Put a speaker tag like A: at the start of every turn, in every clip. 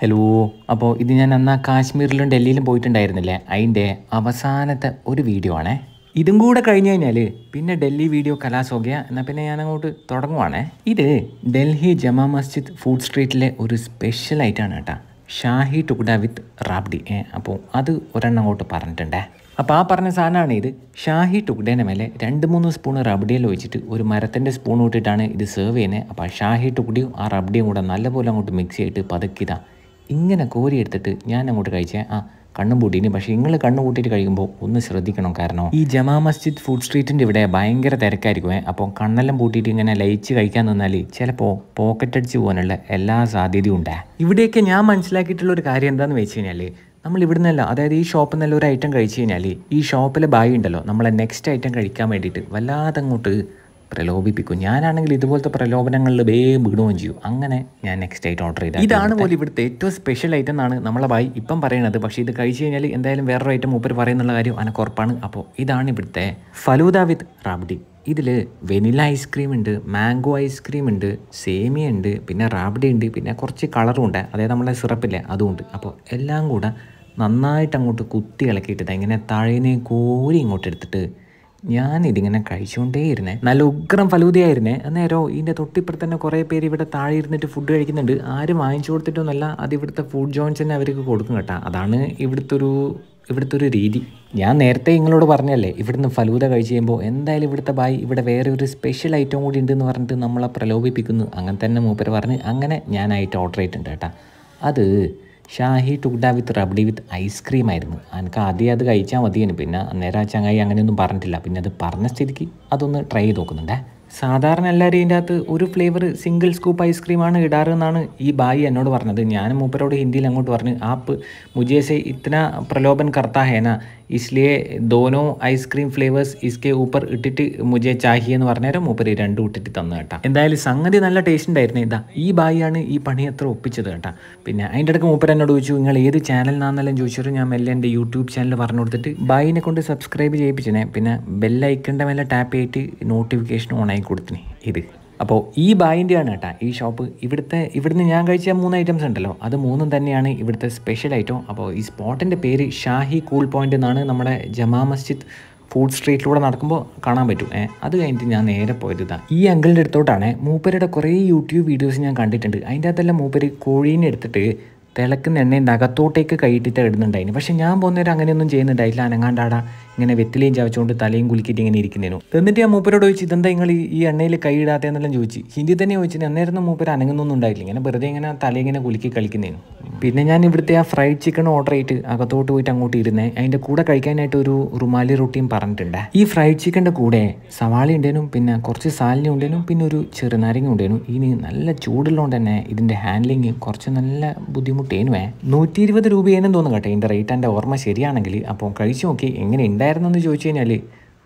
A: hello അപ്പോൾ ഇത് ഞാൻ അന്ന് ആ കാശ്മീരിലും ഡൽഹിയിലും പോയിട്ടുണ്ടായിരുന്നില്ലേ അതിൻ്റെ അവസാനത്തെ ഒരു വീഡിയോ ആണേ ഇതും കൂടെ കഴിഞ്ഞ് കഴിഞ്ഞാൽ പിന്നെ ഡൽഹി വീഡിയോ കലാസോഗ്യ എന്നാൽ പിന്നെ ഞാൻ അങ്ങോട്ട് തുടങ്ങുവാണേ ഇത് ഡൽഹി ജമാ മസ്ജിദ് ഫുഡ് സ്ട്രീറ്റിലെ ഒരു സ്പെഷ്യൽ ഐറ്റമാണ് കേട്ടോ ഷാഹി ടുക്ഡ വിത്ത് റാബ്ഡി അപ്പോൾ അത് ഒരെണ്ണം അങ്ങോട്ട് പറഞ്ഞിട്ടുണ്ടേ അപ്പോൾ ആ പറഞ്ഞ സാധനമാണ് ഇത് ഷാഹി ടുക്ഡേൻ്റെ മേലെ രണ്ട് മൂന്ന് സ്പൂൺ റബ്ഡിയിൽ ഒഴിച്ചിട്ട് ഒരു മരത്തിൻ്റെ സ്പൂൺ ഇട്ടിട്ടാണ് ഇത് സെർവ് ചെയ്യുന്നത് അപ്പോൾ ഷാഹി ടുക്ഡിയും ആ റബ്ഡിയും കൂടെ നല്ലപോലെ അങ്ങോട്ട് മിക്സ് ചെയ്തിട്ട് പതുക്കിതാ ഇങ്ങനെ കോരി എടുത്തിട്ട് ഞാൻ അങ്ങോട്ട് കഴിച്ചേ ആ കണ്ണും പൂട്ടിയിട്ട് പക്ഷേ നിങ്ങൾ കണ്ണു കൂട്ടിയിട്ട് കഴിക്കുമ്പോൾ ഒന്ന് ശ്രദ്ധിക്കണം കാരണം ഈ ജമാ മസ്ജിദ് ഫുഡ് സ്ട്രീറ്റിൻ്റെ ഇവിടെ ഭയങ്കര തിരക്കായിരിക്കുമേ അപ്പോൾ കണ്ണെല്ലാം പൂട്ടിയിട്ട് ഇങ്ങനെ ലയിച്ച് കഴിക്കാൻ നിന്നാൽ ചിലപ്പോൾ പോക്കറ്റ് അടിച്ച് പോകാനുള്ള എല്ലാ സാധ്യതയും ഉണ്ട് ഇവിടെയൊക്കെ ഞാൻ മനസ്സിലാക്കിയിട്ടുള്ള ഒരു കാര്യം എന്താണെന്ന് വെച്ച് കഴിഞ്ഞാൽ നമ്മൾ ഇവിടെ നിന്നല്ല അതായത് ഈ ഷോപ്പിൽ നിന്നല്ല ഒരു ഐറ്റം കഴിച്ചു കഴിഞ്ഞാൽ ഈ ഷോപ്പിലെ ബായി ഉണ്ടല്ലോ നമ്മളെ നെക്സ്റ്റ് ഐറ്റം കഴിക്കാൻ വേണ്ടിയിട്ട് വല്ലാതെ അങ്ങോട്ട് പ്രലോഭിപ്പിക്കും ഞാനാണെങ്കിൽ ഇതുപോലത്തെ പ്രലോഭനങ്ങളിൽ വേഗം വിടുകയും ചെയ്യും അങ്ങനെ ഞാൻ നെക്സ്റ്റ് ഐറ്റം ഓർഡർ ചെയ്ത ഇതാണ് പോലെ ഇവിടുത്തെ ഏറ്റവും സ്പെഷ്യൽ ഐറ്റം എന്നാണ് നമ്മളെ ബായി ഇപ്പം പറയുന്നത് പക്ഷേ ഇത് കഴിച്ചു കഴിഞ്ഞാൽ എന്തായാലും വേറൊരു ഐറ്റം മൂപ്പർ പറയുന്നുള്ള കാര്യം ഉറപ്പാണ് അപ്പോൾ ഇതാണ് ഇവിടുത്തെ ഫലൂദ വിത്ത് റാബ്ഡി ഇതിൽ വെനില ഐസ്ക്രീം ഉണ്ട് മാംഗോ ഐസ്ക്രീം ഉണ്ട് സേമിയ ഉണ്ട് പിന്നെ റാബ്ഡി ഉണ്ട് പിന്നെ കുറച്ച് കളറും ഉണ്ട് അതായത് നമ്മളെ സിറപ്പില്ലേ അതും ഉണ്ട് അപ്പോൾ എല്ലാം കൂടെ നന്നായിട്ട് അങ്ങോട്ട് കുത്തി ഇളക്കിയിട്ടത് ഇങ്ങനെ താഴേനെ കോരി ഇങ്ങോട്ട് എടുത്തിട്ട് ഞാൻ ഇതിങ്ങനെ കഴിച്ചുകൊണ്ടേ ഇരുന്നേ നല്ല ഉഗ്രം ഫലൂതിയായിരുന്നേ അന്നേരോ ഇതിൻ്റെ തൊട്ടിപ്പുറത്ത് തന്നെ കുറേ പേര് ഇവിടെ താഴെ ഇരുന്നിട്ട് ഫുഡ് കഴിക്കുന്നുണ്ട് ആരും വാങ്ങിച്ചു കൊടുത്തിട്ടൊന്നുമല്ല അത് ഇവിടുത്തെ ഫുഡ് ജോയിൻസ് തന്നെ അവർക്ക് കൊടുക്കും കേട്ടോ അതാണ് ഇവിടുത്തെ ഒരു ഇവിടുത്തെ ഒരു രീതി ഞാൻ നേരത്തെ നിങ്ങളോട് പറഞ്ഞല്ലേ ഇവിടുന്ന് ഫലൂത കഴിച്ച് കഴിയുമ്പോൾ എന്തായാലും ഇവിടുത്തെ ബായ് ഇവിടെ വേറെ ഒരു സ്പെഷ്യൽ ഐറ്റം കൂടി ഉണ്ടെന്ന് പറഞ്ഞിട്ട് നമ്മളെ പ്രലോഭിപ്പിക്കുന്നു അങ്ങനെ തന്നെ മൂപ്പര് പറഞ്ഞ് അങ്ങനെ ഞാൻ ഓർഡർ ചെയ്തിട്ടുണ്ട് കേട്ടോ അത് ഷാഹി ടുക്ഡ വിത്ത് റബ്ഡി വിത്ത് ഐസ്ക്രീം ആയിരുന്നു എനിക്ക് ആദ്യം അത് കഴിച്ചാൽ മതിയാണ് പിന്നെ അന്നേരം ആ ചങ്ങായി അങ്ങനെയൊന്നും പറഞ്ഞിട്ടില്ല പിന്നെ അത് പറഞ്ഞ സ്ഥിതിക്ക് അതൊന്ന് ട്രൈ ചെയ്ത് നോക്കുന്നുണ്ടേ സാധാരണ എല്ലാവരും ഇതിൻ്റെ അകത്ത് ഒരു ഫ്ലേവർ സിംഗിൾ സ്കൂപ്പ് ഐസ്ക്രീമാണ് ഇടാറ് എന്നാണ് ഈ ബായി എന്നോട് പറഞ്ഞത് ഞാൻ മൂപ്പരോട് ഹിന്ദിയിൽ അങ്ങോട്ട് പറഞ്ഞു ആപ്പ് മുജേസെ ഇത്തന പ്രലോഭൻ കർത്താ ഹേന इसलिए दोनों ഐസ്ക്രീം ഫ്ലേവേഴ്സ് ഇസ്കെ ഊപ്പർ ഇട്ടിട്ട് മുജെ ചാഹി എന്ന് പറഞ്ഞേരം മൂപ്പര് രണ്ടും ഇട്ടിട്ട് തന്നു കേട്ടാ എന്തായാലും സംഗതി നല്ല ടേസ്റ്റ് ഉണ്ടായിരുന്നു ഇതാ ഈ ബായിയാണ് ഈ പണി അത്ര ഒപ്പിച്ചത് കേട്ടാ പിന്നെ അതിൻ്റെ ഇടയ്ക്ക് മൂപ്പര് എന്നോട് ചോദിച്ചു നിങ്ങൾ ഏത് ചാനലിനാണെന്നെല്ലാം ചോദിച്ചിട്ട് ഞാൻ മെല്ലെ എൻ്റെ യൂട്യൂബ് ചാനൽ പറഞ്ഞു കൊടുത്തിട്ട് ബായിനെ കൊണ്ട് സബ്സ്ക്രൈബ് ചെയ്യിപ്പിച്ചിനെ പിന്നെ ബെല്ലൈക്കൻ്റെ മേലെ ടാപ്പ് ചെയ്തിട്ട് നോട്ടിഫിക്കേഷൻ ഓൺ ആയി കൊടുത്തിനി ഇത് അപ്പോൾ ഈ ബായിൻ്റെയാണ് കേട്ടോ ഈ ഷോപ്പ് ഇവിടുത്തെ ഇവിടുന്ന് ഞാൻ കഴിച്ച മൂന്ന് ഐറ്റംസ് ഉണ്ടല്ലോ അത് മൂന്നും തന്നെയാണ് ഇവിടുത്തെ സ്പെഷ്യൽ ഐറ്റം അപ്പോൾ ഈ സ്പോട്ടിൻ്റെ പേര് ഷാഹി കൂൾ പോയിൻ്റ് എന്നാണ് നമ്മുടെ ജമാ മസ്ജിദ് ഫുഡ് സ്ട്രീറ്റിലൂടെ നടക്കുമ്പോൾ കാണാൻ പറ്റും ഏ അത് കഴിഞ്ഞിട്ട് ഞാൻ നേരെ പോയത് ഇതാ ഈ അങ്കിളിൻ്റെ അടുത്തോട്ടാണ് മൂപ്പരുടെ കുറേ യൂട്യൂബ് വീഡിയോസ് ഞാൻ കണ്ടിട്ടുണ്ട് അതിൻ്റെ അകത്തെല്ലാം മൂപ്പര് കോഴീനെ എടുത്തിട്ട് തിളക്കുന്ന എണ്ണയും അകത്തോട്ടേക്ക് കൈയിട്ടിട്ട് ഇടുന്നുണ്ടായിരുന്നു പക്ഷേ ഞാൻ പോകുന്നവരെ അങ്ങനെയൊന്നും ചെയ്യുന്നുണ്ടായില്ല അനങ്ങാണ്ടാടാ ഇങ്ങനെ വെറ്റിലയും ചവച്ചുകൊണ്ട് തലയും കുലിക്കിട്ട് ഇങ്ങനെ ഇരിക്കുന്നതിനു എന്നിട്ട് ഞാൻ മൂപ്പരോട് ചോദിച്ചു ഇതെന്താ നിങ്ങൾ ഈ എണ്ണയിൽ കൈ കൈയിടാത്തതെന്നെല്ലാം ചോദിച്ചു ഹിന്ദി തന്നെ ചോദിച്ചു അന്നേരം മൂപ്പര് അനങ്ങുന്നൊന്നും ഉണ്ടായില്ല ഇങ്ങനെ വെറുതെ ഇങ്ങനെ തല ഇങ്ങനെ കുലുക്കി കളിക്കുന്നതിനു പിന്നെ ഞാൻ ഇവിടുത്തെ ആ ഫ്രൈഡ് ചിക്കൻ ഓർഡർ ചെയ്തിട്ട് അകത്തോട്ട് പോയിട്ട് അങ്ങോട്ട് ഇരുന്നേ അതിൻ്റെ കൂടെ കഴിക്കാനായിട്ട് ഒരു റുമാലി റൊട്ടിയും പറഞ്ഞിട്ടുണ്ട് ഈ ഫ്രൈഡ് ചിക്കൻ്റെ കൂടെ സവാള ഉണ്ടേനും പിന്നെ കുറച്ച് സാലിനി ഉണ്ടേനും പിന്നെ ഒരു ചെറുനാരങ്ങ ഉണ്ടേനും ഇനി നല്ല ചൂടുള്ളതുകൊണ്ട് തന്നെ ഇതിൻ്റെ ഹാൻഡ്ലിങ് കുറച്ച് നല്ല ബുദ്ധിമുട്ടേനുവേ നൂറ്റി ഇരുപത് രൂപയേനും തോന്നുന്നു കേട്ടോ ഇതിൻ്റെ റേറ്റ് എൻ്റെ ഓർമ്മ ശരിയാണെങ്കിൽ അപ്പോൾ കഴിച്ചു നോക്കി എങ്ങനെയുണ്ട് ഉണ്ടായിരുന്നെന്ന് ചോദിച്ചു കഴിഞ്ഞാൽ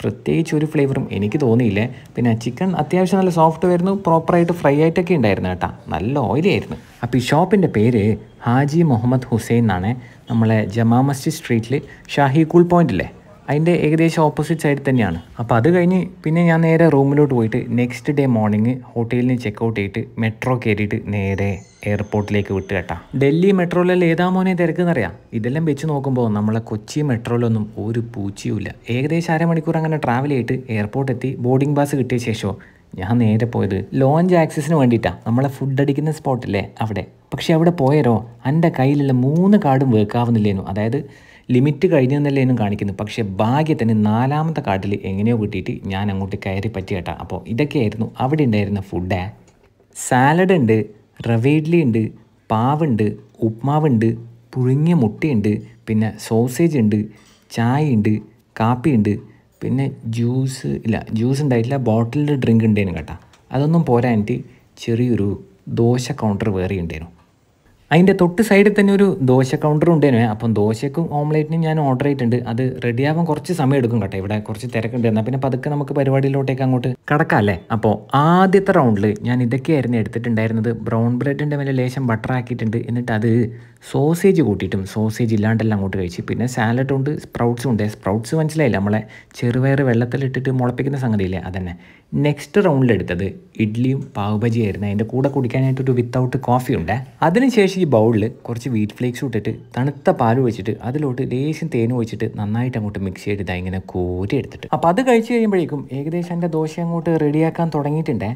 A: പ്രത്യേകിച്ച് ഒരു ഫ്ലേവറും എനിക്ക് തോന്നിയില്ല പിന്നെ ചിക്കൻ അത്യാവശ്യം നല്ല സോഫ്റ്റ് വരുന്നു പ്രോപ്പറായിട്ട് ഫ്രൈ ആയിട്ടൊക്കെ ഉണ്ടായിരുന്നു കേട്ടോ നല്ല ആയിരുന്നു അപ്പോൾ ഈ ഷോപ്പിൻ്റെ പേര് ഹാജി മുഹമ്മദ് ഹുസൈൻ എന്നാണ് നമ്മളെ ജമാ മസ്ജിദ് സ്ട്രീറ്റിൽ ഷാഹി കൂൾ പോയിൻ്റ് അല്ലേ അതിൻ്റെ ഏകദേശം ഓപ്പോസിറ്റ് സൈഡിൽ തന്നെയാണ് അപ്പോൾ അത് കഴിഞ്ഞ് പിന്നെ ഞാൻ നേരെ റൂമിലോട്ട് പോയിട്ട് നെക്സ്റ്റ് ഡേ മോർണിംഗ് ഹോട്ടലിന് ചെക്കൗട്ട് ചെയ്തിട്ട് മെട്രോ കയറിയിട്ട് നേരെ എയർപോർട്ടിലേക്ക് വിട്ട് കേട്ടാ ഡൽഹി മെട്രോയിലെല്ലാം ഏതാ മോനെ തിരക്കെന്നറിയാം ഇതെല്ലാം വെച്ച് നോക്കുമ്പോൾ നമ്മളെ കൊച്ചി മെട്രോയിലൊന്നും ഒരു പൂച്ചയുമില്ല ഏകദേശം അരമണിക്കൂർ അങ്ങനെ ട്രാവൽ ചെയ്തിട്ട് എയർപോർട്ട് എത്തി ബോർഡിംഗ് പാസ് കിട്ടിയ ശേഷമോ ഞാൻ നേരെ പോയത് ലോഞ്ച് ആക്സസിന് വേണ്ടിയിട്ടാണ് നമ്മളെ ഫുഡ് അടിക്കുന്ന സ്പോട്ടില്ലേ അവിടെ പക്ഷേ അവിടെ പോയരോ എൻ്റെ കയ്യിലുള്ള മൂന്ന് കാർഡും വേക്കാവുന്നില്ലേനു അതായത് ലിമിറ്റ് കഴിഞ്ഞെന്നല്ലേ എന്നും കാണിക്കുന്നു പക്ഷേ ഭാഗ്യത്തിന് നാലാമത്തെ കാട്ടിൽ എങ്ങനെയോ കിട്ടിയിട്ട് ഞാൻ അങ്ങോട്ട് കയറി പറ്റി കേട്ടാ അപ്പോൾ ഇതൊക്കെയായിരുന്നു അവിടെ ഉണ്ടായിരുന്ന ഫുഡ് സാലഡ് ഉണ്ട് റവേഡ്ലി ഉണ്ട് പാവുണ്ട് ഉപ്മാവുണ്ട് പുഴുങ്ങിയ മുട്ടയുണ്ട് പിന്നെ സോസേജ് ഉണ്ട് ചായ ഉണ്ട് കാപ്പിയുണ്ട് പിന്നെ ജ്യൂസ് ഇല്ല ജ്യൂസ് ഉണ്ടായിട്ടില്ല ബോട്ടിലിൻ്റെ ഡ്രിങ്ക് ഉണ്ടായിരുന്നു കേട്ടോ അതൊന്നും പോരാനിട്ട് ചെറിയൊരു ദോശ കൗണ്ടർ വേറെ ഉണ്ടായിരുന്നു അതിൻ്റെ തൊട്ട് സൈഡിൽ തന്നെ ഒരു ദോശ കൗണ്ടറും ഉണ്ടേനെ അപ്പം ദോശക്കും ഓംലേറ്റിനും ഞാൻ ഓർഡർ ചെയ്തിട്ടുണ്ട് അത് റെഡിയാവാൻ കുറച്ച് സമയം എടുക്കും കേട്ടോ ഇവിടെ കുറച്ച് തിരക്കുണ്ട് എന്നാൽ പിന്നെ പതുക്കെ നമുക്ക് പരിപാടിയിലോട്ടേക്ക് അങ്ങോട്ട് കിടക്കാം അല്ലേ അപ്പോൾ ആദ്യത്തെ റൗണ്ടിൽ ഞാൻ ഇതൊക്കെയായിരുന്നു എടുത്തിട്ടുണ്ടായിരുന്നത് ബ്രൗൺ ബ്രെഡിൻ്റെ മേലെ ലേശം ബട്ടർ ആക്കിയിട്ടുണ്ട് എന്നിട്ട് അത് സോസേജ് കൂട്ടിയിട്ടും സോസേജ് ഇല്ലാണ്ടെല്ലാം അങ്ങോട്ട് കഴിച്ച് പിന്നെ സാലഡ് ഉണ്ട് സ്പ്രൗട്ട്സും ഉണ്ട് സ്പ്രൗട്ട്സ് മനസ്സിലായില്ല നമ്മളെ ചെറുപയർ വെള്ളത്തിലിട്ടിട്ട് മുളപ്പിക്കുന്ന സംഗതിയില്ലേ അതന്നെ നെക്സ്റ്റ് റൗണ്ടിൽ എടുത്തത് ഇഡ്ഡലിയും പാവ്ബജി ആയിരുന്നു അതിൻ്റെ കൂടെ കുടിക്കാനായിട്ടൊരു വിത്തൗട്ട് കോഫി ഉണ്ട് അതിനുശേഷം ഈ ബൗളിൽ കുറച്ച് വീറ്റ് ഫ്ലേക്സ് ഇട്ടിട്ട് തണുത്ത പാൽ ഒഴിച്ചിട്ട് അതിലോട്ട് ലേശം തേനും ഒഴിച്ചിട്ട് നന്നായിട്ട് അങ്ങോട്ട് മിക്സ് ചെയ്തിട്ട് ഇങ്ങനെ കോരി എടുത്തിട്ട് അപ്പോൾ അത് കഴിച്ച് കഴിയുമ്പോഴേക്കും ഏകദേശം എൻ്റെ ദോശ അങ്ങോട്ട് റെഡിയാക്കാൻ തുടങ്ങിയിട്ടുണ്ടേ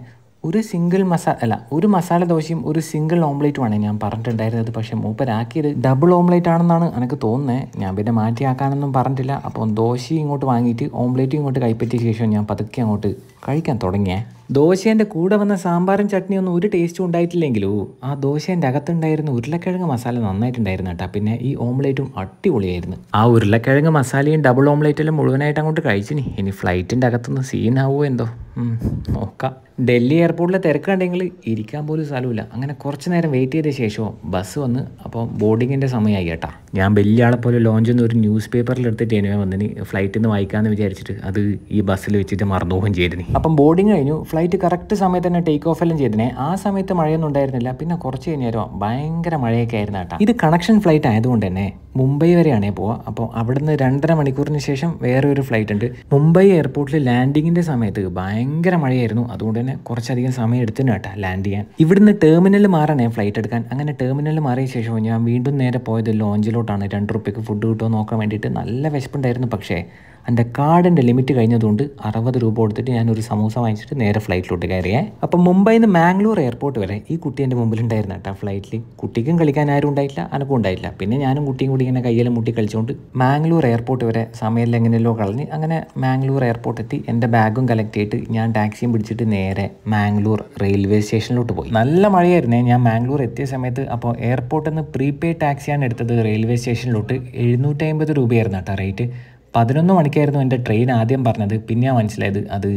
A: ഒരു സിംഗിൾ മസാല അല്ല ഒരു മസാല ദോശയും ഒരു സിംഗിൾ ഓംലേറ്റുമാണ് ഞാൻ പറഞ്ഞിട്ടുണ്ടായിരുന്നത് പക്ഷേ മൂപ്പരാക്കിയത് ഡബിൾ ഓംലേറ്റ് ആണെന്നാണ് എനിക്ക് തോന്നുന്നത് ഞാൻ പിന്നെ മാറ്റിയാക്കാനൊന്നും പറഞ്ഞിട്ടില്ല അപ്പോൾ ദോശയും ഇങ്ങോട്ട് വാങ്ങിയിട്ട് ഓംലേറ്റും ഇങ്ങോട്ട് കൈപ്പറ്റിയ ശേഷം ഞാൻ പതുക്കെ അങ്ങോട്ട് കഴിക്കാൻ തുടങ്ങിയേ ദോശേൻ്റെ കൂടെ വന്ന സാമ്പാറും ചട്നിയൊന്നും ഒരു ടേസ്റ്റും ഉണ്ടായിട്ടില്ലെങ്കിലോ ആ ദോശേൻ്റെ അകത്തുണ്ടായിരുന്ന ഉരുളക്കിഴങ്ങ് മസാല നന്നായിട്ടുണ്ടായിരുന്നു കേട്ടോ പിന്നെ ഈ ഓംലേറ്റും അടിപൊളിയായിരുന്നു ആ ഉരുളക്കിഴങ്ങ് മസാലയും ഡബിൾ ഓംലേറ്റെല്ലാം മുഴുവനായിട്ട് അങ്ങോട്ട് കഴിച്ചിനി ഇനി ഫ്ലൈറ്റിൻ്റെ അകത്തുനിന്ന് സീനാവോ എന്തോ നോക്കാം ഡൽഹി എയർപോർട്ടിലെ തിരക്കുണ്ടെങ്കിൽ ഇരിക്കാൻ പോലും സ്ഥലമില്ല അങ്ങനെ കുറച്ച് നേരം വെയിറ്റ് ചെയ്ത ശേഷമോ ബസ് വന്ന് അപ്പോൾ ബോർഡിങ്ങിൻ്റെ സമയമായി കേട്ടാ ഞാൻ വലിയ ആളെ പോലെ ലോഞ്ചിൽ നിന്ന് ഒരു ന്യൂസ് പേപ്പറിൽ എടുത്തിട്ട് എനിവേ വന്നിന് ഫ്ലൈറ്റിൽ നിന്ന് വായിക്കാമെന്ന് വിചാരിച്ചിട്ട് അത് ഈ ബസ്സിൽ വെച്ചിട്ട് മറന്നുപോകും ചെയ്തിന് അപ്പം ബോർഡിങ് കഴിഞ്ഞു ഫ്ലൈറ്റ് കറക്റ്റ് സമയത്ത് തന്നെ ടേക്ക് ഓഫ് എല്ലാം ചെയ്തിനെ ആ സമയത്ത് മഴയൊന്നും ഉണ്ടായിരുന്നില്ല പിന്നെ കുറച്ച് കഴിഞ്ഞാലും ഭയങ്കര മഴയൊക്കെ ആയിരുന്നു കേട്ടോ ഇത് കണക്ഷൻ ഫ്ലൈറ്റ് ആയതുകൊണ്ട് തന്നെ മുംബൈ വരെയാണേ പോവുക അപ്പോൾ അവിടുന്ന് രണ്ടര മണിക്കൂറിന് ശേഷം വേറെ ഒരു ഫ്ലൈറ്റ് ഉണ്ട് മുംബൈ എയർപോർട്ടിൽ ലാൻഡിങ്ങിന്റെ സമയത്ത് ഭയങ്കര മഴയായിരുന്നു അതുകൊണ്ട് തന്നെ കുറച്ചധികം സമയം എടുത്തിന് കേട്ടോ ലാൻഡ് ചെയ്യാൻ ഇവിടുന്ന് ടെർമിനൽ മാറണേ ഫ്ലൈറ്റ് എടുക്കാൻ അങ്ങനെ ടെർമിനൽ മാറിയ ശേഷം ഞാൻ വീണ്ടും നേരെ പോയത് ലോഞ്ചിലോട്ടാണ് രണ്ട് റുപ്യക്ക് ഫുഡ് കിട്ടുമോ നോക്കാൻ വേണ്ടിയിട്ട് നല്ല വിശപ്പുണ്ടായിരുന്നു പക്ഷേ എൻ്റെ കാർഡിൻ്റെ ലിമിറ്റ് കഴിഞ്ഞതുകൊണ്ട് അറുപത് രൂപ കൊടുത്തിട്ട് ഞാനൊരു സമൂസ വാങ്ങിച്ചിട്ട് നേരെ ഫ്ലൈറ്റിലോട്ട് കയറിയേ അപ്പം മുംബൈയിൽ നിന്ന് മാംഗ്ലൂർ എയർപോർട്ട് വരെ ഈ കുട്ടി എൻ്റെ മുമ്പിലുണ്ടായിരുന്നു കേട്ടോ ഫ്ലൈറ്റിൽ കുട്ടിക്കും കളിക്കാൻ ആരും ഉണ്ടായില്ല അനക്കും ഉണ്ടായില്ല പിന്നെ ഞാനും കുട്ടിയും കൂടി ഇങ്ങനെ കയ്യിൽ മുട്ടി കളിച്ചുകൊണ്ട് മാംഗ്ലൂർ എയർപോർട്ട് വരെ സമയം എങ്ങനെയല്ലോ കളഞ്ഞ് അങ്ങനെ മാംഗ്ലൂർ എയർപോർട്ട് എത്തി എൻ്റെ ബാഗും കളക്ട് ചെയ്തിട്ട് ഞാൻ ടാക്സിയും പിടിച്ചിട്ട് നേരെ മാംഗ്ലൂർ റെയിൽവേ സ്റ്റേഷനിലോട്ട് പോയി നല്ല മഴയായിരുന്നേ ഞാൻ മാംഗ്ലൂർ എത്തിയ സമയത്ത് അപ്പോൾ എയർപോർട്ടിൽ നിന്ന് പ്രീപെയ്ഡ് ടാക്സിയാണ് എടുത്തത് റെയിൽവേ സ്റ്റേഷനിലോട്ട് എഴുന്നൂറ്റി അമ്പത് രൂപയായിരുന്നു കേട്ടോ റേറ്റ് പതിനൊന്ന് മണിക്കായിരുന്നു എൻ്റെ ട്രെയിൻ ആദ്യം പറഞ്ഞത് പിന്നെ മനസ്സിലായത് അത്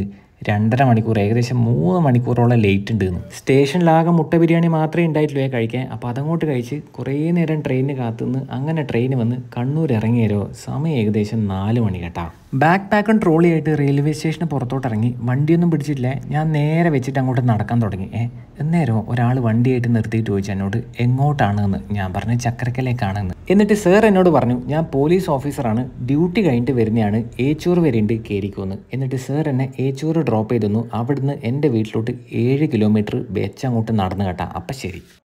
A: രണ്ടര മണിക്കൂർ ഏകദേശം മൂന്ന് മണിക്കൂറോളം ലേറ്റ് ഉണ്ടെന്ന് സ്റ്റേഷനിലാകെ മുട്ട ബിരിയാണി മാത്രമേ ഉണ്ടായിട്ടുള്ളൂ കഴിക്കാൻ അപ്പോൾ അതങ്ങോട്ട് കഴിച്ച് കുറേ നേരം ട്രെയിനിന് കാത്തുനിന്ന് അങ്ങനെ ട്രെയിൻ വന്ന് കണ്ണൂർ ഇറങ്ങിയരോ സമയം ഏകദേശം നാല് മണി കേട്ടോ ബാക്ക് പാക്കും ട്രോളി ആയിട്ട് റെയിൽവേ സ്റ്റേഷന് പുറത്തോട്ട് ഇറങ്ങി വണ്ടിയൊന്നും പിടിച്ചിട്ടില്ല ഞാൻ നേരെ വെച്ചിട്ട് അങ്ങോട്ട് നടക്കാൻ തുടങ്ങി ഏ എന്നേരോ ഒരാൾ വണ്ടിയായിട്ട് നിർത്തിയിട്ട് ചോദിച്ചു എന്നോട് എങ്ങോട്ടാണെന്ന് ഞാൻ പറഞ്ഞു ചക്രക്കലേക്കാണെന്ന് എന്നിട്ട് സാർ എന്നോട് പറഞ്ഞു ഞാൻ പോലീസ് ഓഫീസറാണ് ഡ്യൂട്ടി കഴിഞ്ഞിട്ട് വരുന്നതാണ് ഏച്ചൂർ വരെയുണ്ട് കയറിക്കുമെന്ന് എന്നിട്ട് സാർ എന്നെ ഏച്ചൂർ ഡ്രോപ്പ് ചെയ്തു അവിടുന്ന് എൻ്റെ വീട്ടിലോട്ട് ഏഴ് കിലോമീറ്റർ വെച്ചങ്ങോട്ട് അങ്ങോട്ട് നടന്നു കേട്ടാ അപ്പം ശരി